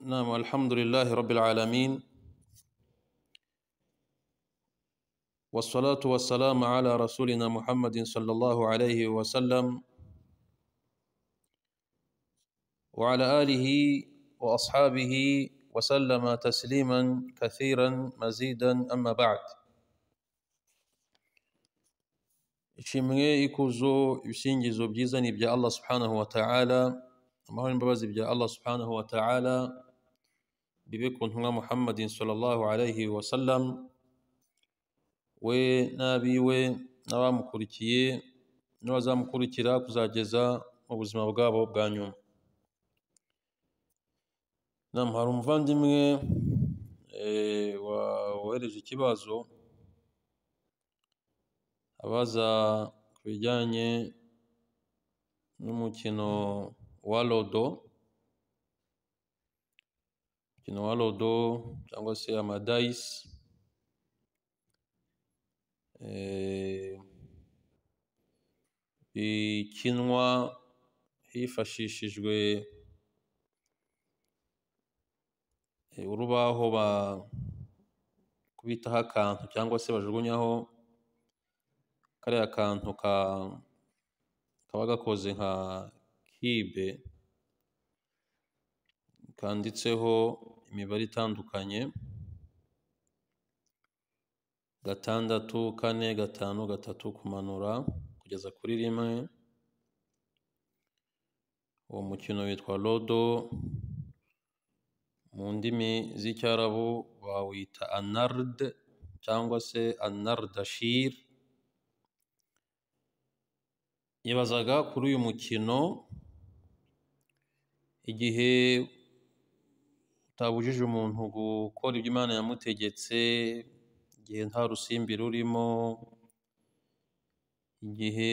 نعم الحمد لله رب العالمين والصلاة والسلام على رسولنا محمد صلى الله عليه وسلم وعلى آله وأصحابه وسلم تسليما كثيرا مزيدا أما بعد ishimwe ikuzo ibisingizo byiza ni ibya allah subhanahu wa ta'ala amahoro n'imbabazi bya allah subhanahu wa ta'ala bibe ku ntumwa muhammadin sallallahu alaihi wasallam we n'abiwe n'abamukurikiye n'abazamukurikira kuzageza mu buzima bwabo bwa nyuma nama hari umuvandimwe wohereje e, ikibazo abaza ku bijyanye n'umukino wa lodo umukino wa cyangwa se amadayisi bikinwa eh, hifashishijwe eh, urubaho bakubitaho akantu cyangwa se bajugunyaho kariya kantu kaba gakoze nka kibe kanditseho imibare itandukanye gatandatu, kane, gatanu, gatatu kumanura kugeza kuri rimwe. Uwo mukino witwa lodo mu ndimi z'icyarabu bawita anard cyangwa se anardashir. Yibazaga kuri uyu mukino igihe utabujije umuntu gukora ibyo Imana yamutegetse, igihe nta rusimbi rurimo, igihe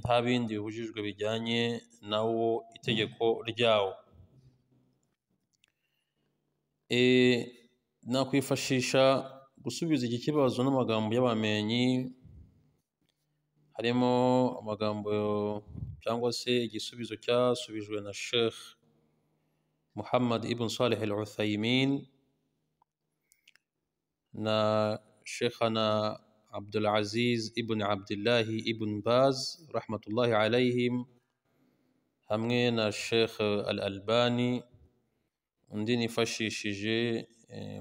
nta bindi bibujijwe bijyanye na wo itegeko ryawo. E, nakwifashisha gusubiza iki kibazo n'amagambo y'abamenyi, harimo amagambo cyangwa se igisubizo cyasubijwe na Sheikh محمد ابن صالح العثيمين نا شيخنا عبد العزيز ابن عبد الله ابن باز رحمة الله عليهم همين الشيخ الألباني ndini nifashishije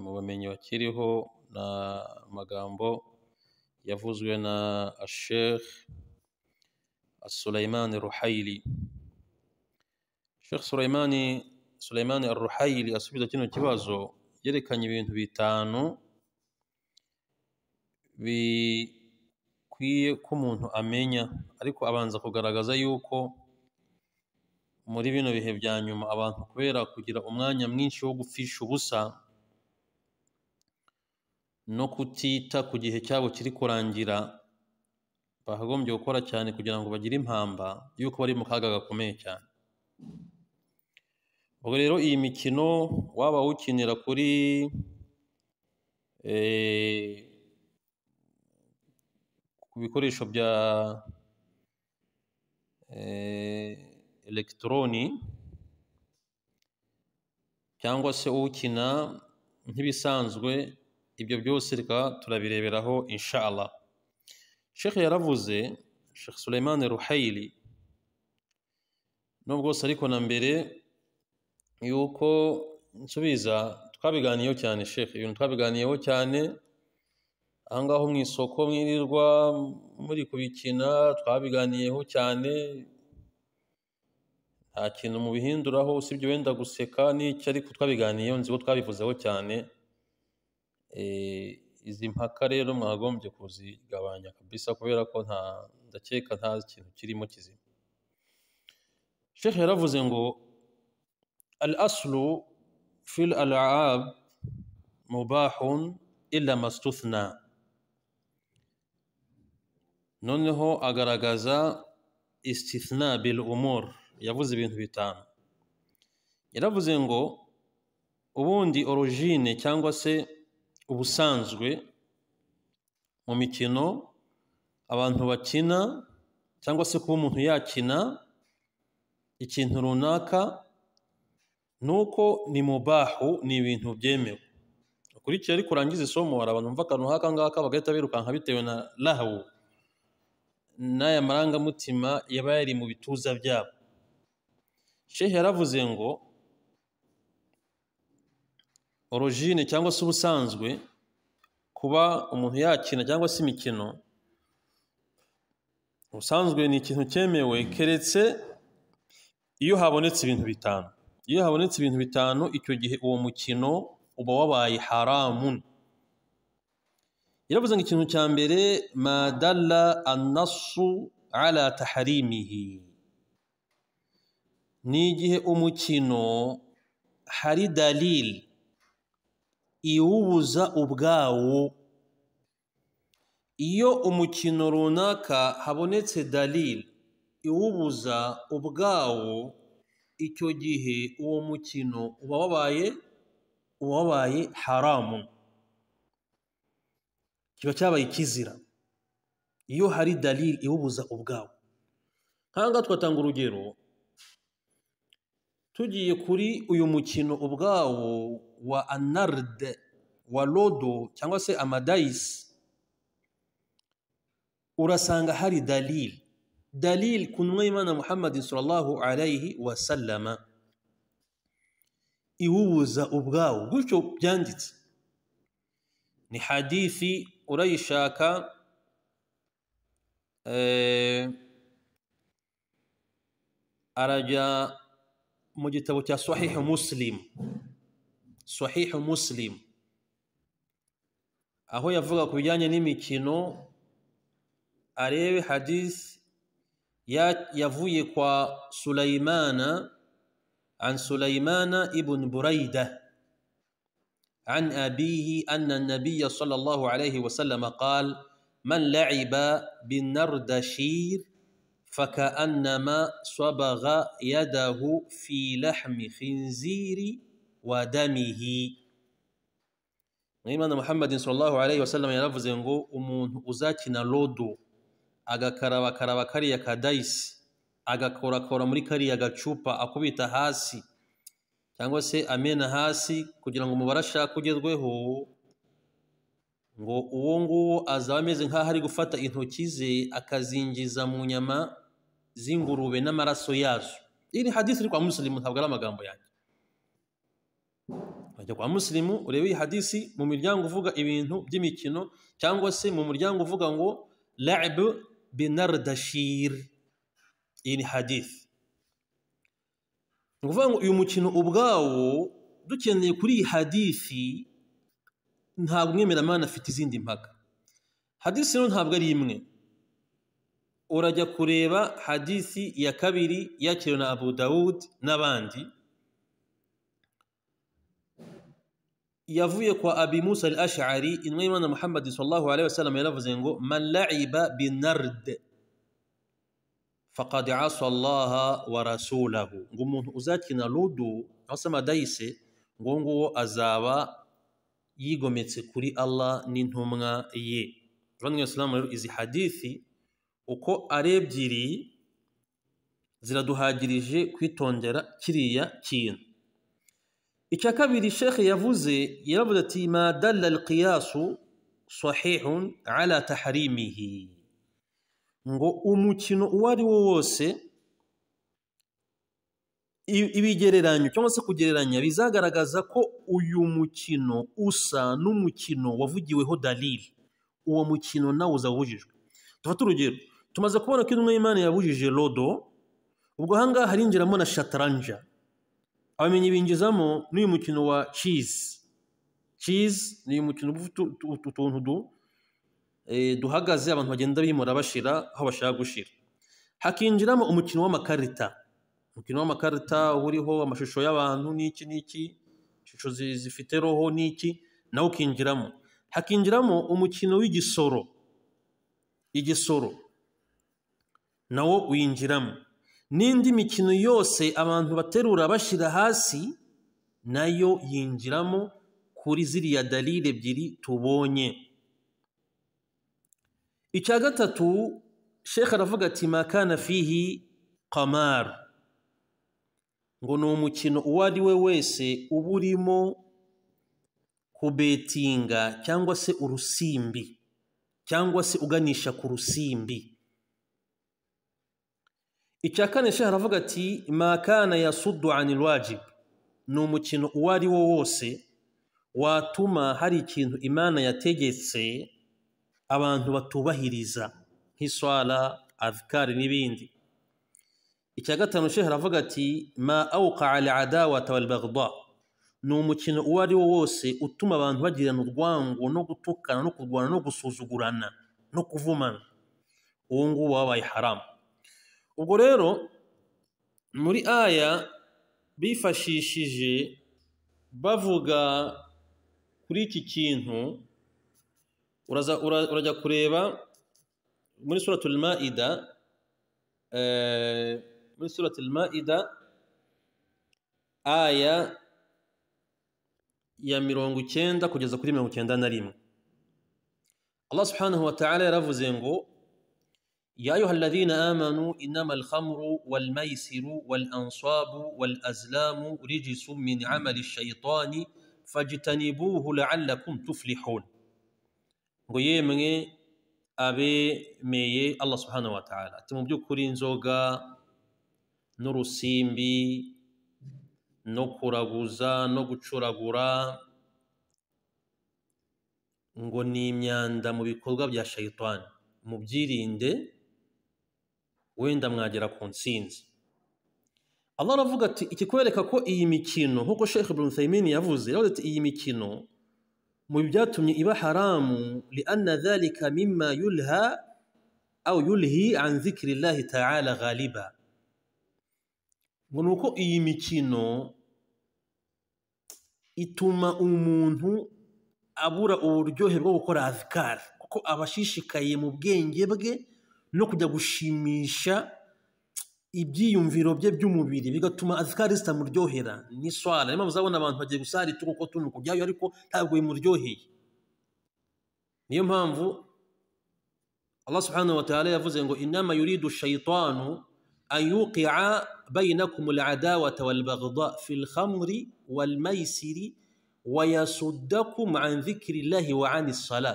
mu bumenyi bakiriho na magambo yavuzwe na Sheikh Sulaiman Ruhaili Sheikh Sulaimani Suleyman Aruhayili asubiza kino kibazo yerekanye ibintu bitanu bikwiye ko umuntu amenya ariko abanza kugaragaza yuko muri bino bihe bya nyuma abantu kubera kugira umwanya mwinshi wo gupfisha ubusa no kutita ku gihe cyabo kiri kurangira bakagombye gukora cyane kugira ngo bagire impamba y'uko bari mu kaga gakomeye cyane ubwo rero iyi mikino waba ukinira kuri eh, ku bikoresho bya eh, elegiteroni cyangwa se ukina nk'ibisanzwe ibyo byose reka turabireberaho inshallah shekhe yaravuze shekhe suleiman ruhayili n'ubwose ariko na mbere yuko nsubiza twabiganiyeho cyane sheke ibintu twabiganiyeho cyane aha ngaho mu isoko mwirirwa muri kubikina twabiganiyeho cyane nta kintu mubihinduraho usibye wenda guseka n'icyo ariko twabiganiyeho nzi ko twabivuzeho cyane eh, izi mpaka rero mwagombye kuzigabanya kabisa kubera ko nta ndakeka nta kintu kirimo kizima shehe yaravuze ngo الأصل في الألعاب مباح إلا ما استثنى noneho agaragaza istithna bil umur yavuze ibintu bitanu yaravuze ngo ubundi origine cyangwa se ubusanzwe mu mikino abantu bakina cyangwa se kuba umuntu yakina ikintu runaka nuko ni mubahu ni ibintu byemewe ukurikiye ariko urangiza isomo hari abantu bumva akantu nk'aka ngaka bagahita birukanka bitewe na rahawu n'aya marangamutima yaba yari mu bituza byabo shehe yaravuze ngo orojine cyangwa se ubusanzwe kuba umuntu yakina cyangwa se imikino ubusanzwe ni ikintu cyemewe keretse iyo habonetse ibintu bitanu iyo habonetse ibintu bitanu icyo gihe uwo mukino uba wabaye haramun yaravuze ngo ikintu cya mbere madalla annasu ala taharimihi ni igihe umukino hari dalil iwubuza ubwawo iyo umukino runaka habonetse dalil iwubuza ubwawo icyo gihe uwo mukino uba wabaye uba wabaye haramu kiba cyabaye ikizira iyo hari dalili iwubuza ubwawo nk'ahangaha twatanga urugero tugiye kuri uyu mukino ubwawo wa anaride wa lodo cyangwa se amadayisi urasanga hari dalili دليل كنويمنا محمد صلى الله عليه وسلم iwubuza ubwawo gutyo byanditse ni hadithi urayishaka arajya mu gitabo cya sahihu muslim sahihu muslim aho yavuga ku bijyanye n'imikino arebe hadithi يفوي كوا سليمان عن سليمان ابن بريدة عن أبيه أن النبي صلى الله عليه وسلم قال من لعب بالنردشير فكأنما صبغ يده في لحم خنزير ودمه نيمان محمد صلى الله عليه وسلم يلفظ أمون أزاكنا لودو agakarabakaraba kariya kadayisi agakorakora muri kariya gacupa akubita hasi cyangwa se amena hasi kugira ngo umubare ashaka ugezweho ngo uwo nguwo azaba ameze nk'aho ari gufata intoki ze akazinjiza mu nyama z'ingurube n'amaraso yazo iyi hadisi iri kwa musilimu ntabwo ari amagambo yanjye wajya kwa musilimu urebe iyi hadisi mu miryango uvuga ibintu by'imikino cyangwa se mu muryango uvuga ngo labu benardashire iyi ni ni ukuvuga ngo uyu mukino ubwawo dukeneye kuri iyi hadisi ntabwo umwemeramana afite izindi mpaka hadisi rero ntabwo ari imwe urajya kureba hadisi ya kabiri yakiriwe na abu dawudi n'abandi yavuye kwa abi musa al ashari intumwa y'imana muhammad sallallahu alaihi wasallam yaravuze ngo man la'iba binard faqad asa ngo umuntu uzakina ludu aho se amadayise ngo nguwo azaba yigometse kuri allah n'intumwa ye abandi isilamu rero izi hadithi uko ari ebyiri ziraduhagirije kwitondera kiriya kintu icya kabiri shekhe yavuze yaravuze ati ma dalla alqiyasu sahihun ala taharimihi ngo umukino uwo ari wo wose ibigereranyo cyangwa se kugereranya bizagaragaza ko uyu mukino usa n'umukino wavugiweho dalili uwo mukino nawe uzawubujijwe dufate urugero tumaze kubona ko intumwa y'imana yabujije rodo ubwo ahangaha harinjiramo na shataranja abamenyi binjizamo n'uyu mukino wa cheese cheese ni uyu mukino utuntu eh, duhagaze abantu bagenda bimura bashira aho bashaka gushyira hakinjiramo umukino w'amakarita umukino w'amakarita uriho amashusho y'abantu n'iki n'iki ishusho zifite roho n'iki nawo ukinjiramo hakinjiramo umukino w'igisoro igisoro nawo winjiramo n'indi mikino yose abantu baterura bashyira hasi nayo yinjiramo kuri ziriya dalire ebyiri tubonye icya gatatu shekha aravuga ati makana fihi kamara ngo ni umukino uwo ari we wese uba urimo kubetinga cyangwa se urusimbi cyangwa se uganisha ku rusimbi icya kane shehe aravuga ati makana yasuddu anil wajib ni umukino uwo ari wo wose watuma hari ikintu imana yategetse abantu batubahiriza nk'iswara adhikari n'ibindi icya gatanu shehe aravuga ati ma awuqa ala adawata walbagda ni umukino uwo ari wo wose utuma abantu bagirana urwango no gutukana no kurwana no gusuzugurana no kuvumana uwo nguwo wabaye haramu Ubwo rero muri aya bifashishije bavuga kuri iki kintu urajya kureba muri suratul maida eh, muri suratul maida aya ya mirongo icyenda kugeza kuri mirongo icyenda na rimwe allah subhanahu wa ta'ala yaravuze ngo يا أيها الذين آمنوا إنما الخمر والميسر والأنصاب والأزلام رجس من عمل الشيطان فاجتنبوه لعلكم تفلحون ngoye mwe abemeye allah subhanahu wa ta'ala ati mu by'ukuri inzoga n'urusimbi no kuraguza no gucuragura ngo ni imyanda mu bikorwa bya shayitani mubyirinde wenda mwagera ku nsinzi allah aravuga ati ikikwereka ko iyi mikino nk'uko sheikh ibn yavuze yavuze ati iyi mikino mu byatumye iba haramu lianna dhalika mimma yulha au yulhi an zikiri llahi ngo ni uko iyi mikino ituma umuntu abura uburyohe bwo gukora azikari kuko aba ashishikaye mu bwenge bwe no kujya gushimisha ibyiyumviro bye by'umubiri bigatuma azikari muryohera ni swala mpamvu muzabona abantu bagiye gusara ituko ko turi kuryayo ariko ntabwo bimuryoheye niyo mpamvu الله سبحانه وتعالى ta'ala yavuze ngo inama yuridu shaytanu an yuqi'a baynakum al'adawata wal baghdha fil khamri wal maisiri wa yasuddakum an dhikrillahi wa 'anis salah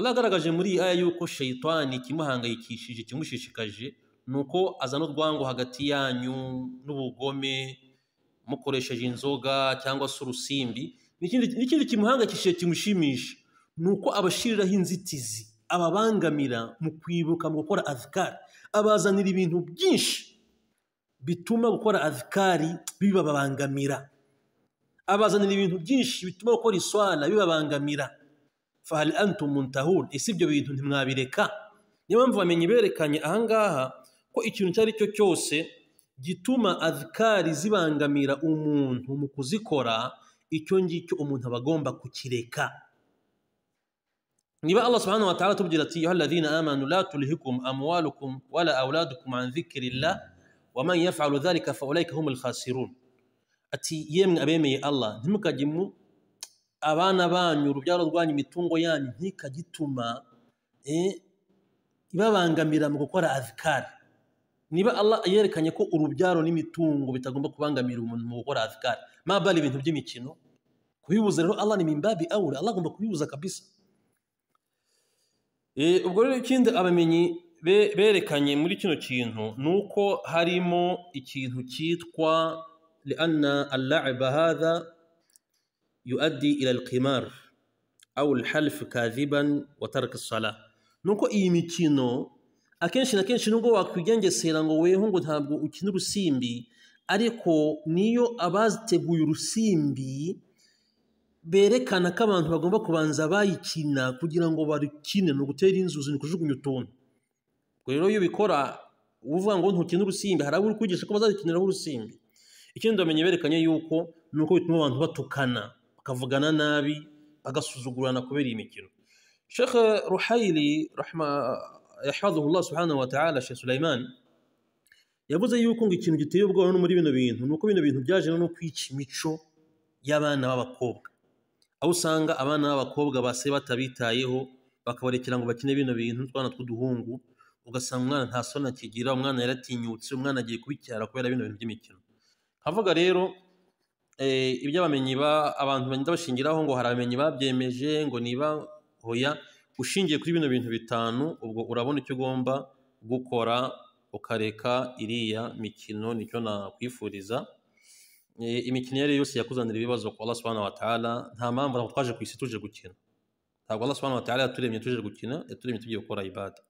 Allah yagaragaje muri aya yuko shayitani kimuhangayikishije kimushishikaje nuko uko azana urwango hagati yanyu n'ubugome mukoresheje inzoga cyangwa se urusimbi n'ikindi kimuhangayikishije kimushimisha nuko uko abashiriraho inzitizi ababangamira mu kwibuka mu gukora azikari abazanira ibintu byinshi bituma gukora azikari bibabangamira abazanira ibintu byinshi bituma gukora iswana bibabangamira فهل انتم منتهون اسبجو بيدون هم نابيريكا نيمان فامي نيبيريكا ني اهانغاها كو ikintu cyari cyo cyose gituma azkari zibangamira umuntu mu kuzikora icyo ngicyo umuntu abagomba kukireka نبا الله سبحانه وتعالى تبجل تي الذين آمنوا لا تلهكم أموالكم ولا أولادكم عن ذكر الله ومن يفعل ذلك فأولئك هم الخاسرون أتي يمن أبيمي الله نمك جمو abana banyu urubyaro rwanyu imitungo yanyu ntikajye ituma eh, ibabangamira mu gukora azikari niba Allah yerekanye ko urubyaro n'imitungo bitagomba kubangamira umuntu mu gukora azikari mabari ibintu by'imikino kubibuza rero Allah ni mimbabi awura Allah agomba kubibuza kabisa eh, ubwo rero ikindi abamenyi berekanye muri kino kintu ni uko harimo ikintu cyitwa li'anna alla'ba yuaddi ila alqimar aw alhalf kadhiban wa tark as-salah nuko iyi mikino akenshi na kenshi nubwo wakwigengesera ngo weho ngo ntabwo ukina urusimbi ariko niyo abaziteguye urusimbi berekana ko abantu bagomba kubanza bayikina kugira ngo barukine ni ugutera inzuzi ni ukujugunya utuntu ubwo rero iyo ubikora uvuga ngo ntukine urusimbi hari abo uri kwigisha ko bazayikiniraho urusimbi ikindi ndamenye berekanye yuko ni uko bituma abantu batukana bakavugana nabi bagasuzugurana kubera iyi mikino sheikh ruhayili yahfaduhullah subhanahu wa ta'ala sheikh sulaiman yavuze yuko ngo ikintu giteye ubwoba no muri bino bintu ni uko bino bintu byaje no kwica imico y'abana b'abakobwa aho usanga abana b'abakobwa base batabitayeho bakabarekera ngo bakine bino bintu utwana tw'uduhungu ugasanga umwana nta soni akigira umwana yaratinyutse umwana agiye kubicyara kubera bino bintu by'imikino havuga rero ibyo ba abantu bagenda bashingiraho ngo hari abamenyi babyemeje ngo niba hoya ushingiye kuri bino bintu bitanu ubwo urabona icyo ugomba gukora ukareka iriya mikino nicyo nakwifuriza imikino iyo ari yose yakuzanira ibibazo kwa Allah subhanahu wa ta'ala nta mpamvu ntabwo twaje ku isi tuje gukina ntabwo Allah subhanahu wa ta'ala yaturemye tuje gukina yaturemye tugiye gukora ibada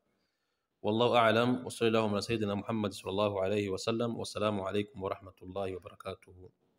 والله أعلم وصلى الله على سيدنا محمد صلى الله عليه وسلم والسلام عليكم ورحمة الله وبركاته